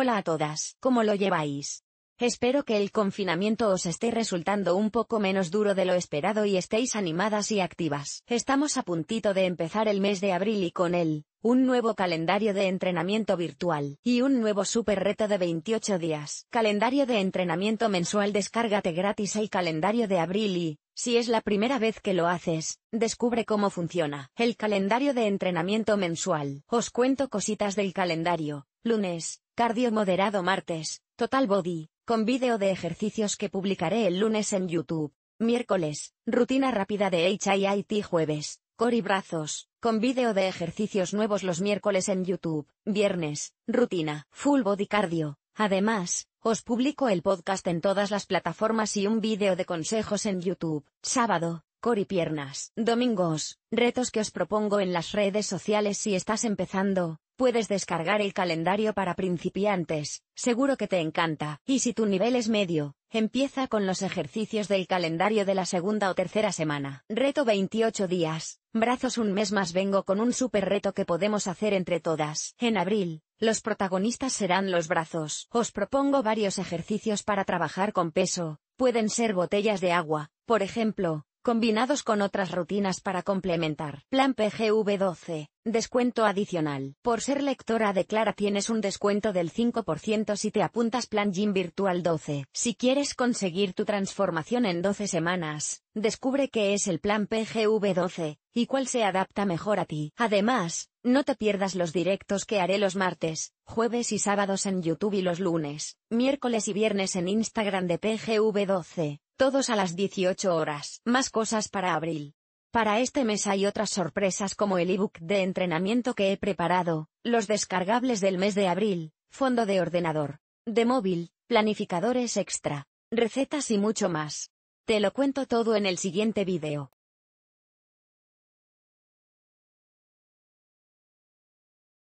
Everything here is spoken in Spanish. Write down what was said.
Hola a todas, ¿cómo lo lleváis? Espero que el confinamiento os esté resultando un poco menos duro de lo esperado y estéis animadas y activas. Estamos a puntito de empezar el mes de abril y con él, un nuevo calendario de entrenamiento virtual y un nuevo super reto de 28 días. Calendario de entrenamiento mensual descárgate gratis el calendario de abril y, si es la primera vez que lo haces, descubre cómo funciona. El calendario de entrenamiento mensual. Os cuento cositas del calendario. Lunes, Cardio moderado martes, total body, con vídeo de ejercicios que publicaré el lunes en YouTube. Miércoles, rutina rápida de HIIT jueves, core y brazos, con vídeo de ejercicios nuevos los miércoles en YouTube. Viernes, rutina, full body cardio. Además, os publico el podcast en todas las plataformas y un vídeo de consejos en YouTube. Sábado, core y piernas. Domingos, retos que os propongo en las redes sociales si estás empezando, Puedes descargar el calendario para principiantes, seguro que te encanta, y si tu nivel es medio, empieza con los ejercicios del calendario de la segunda o tercera semana. Reto 28 días, brazos un mes más vengo con un super reto que podemos hacer entre todas. En abril, los protagonistas serán los brazos. Os propongo varios ejercicios para trabajar con peso, pueden ser botellas de agua, por ejemplo, combinados con otras rutinas para complementar. Plan PGV12, descuento adicional. Por ser lectora de Clara tienes un descuento del 5% si te apuntas Plan Gym Virtual 12. Si quieres conseguir tu transformación en 12 semanas, descubre qué es el plan PGV12 y cuál se adapta mejor a ti. Además, no te pierdas los directos que haré los martes, jueves y sábados en YouTube y los lunes, miércoles y viernes en Instagram de PGV12. Todos a las 18 horas. Más cosas para abril. Para este mes hay otras sorpresas como el ebook de entrenamiento que he preparado, los descargables del mes de abril, fondo de ordenador, de móvil, planificadores extra, recetas y mucho más. Te lo cuento todo en el siguiente vídeo.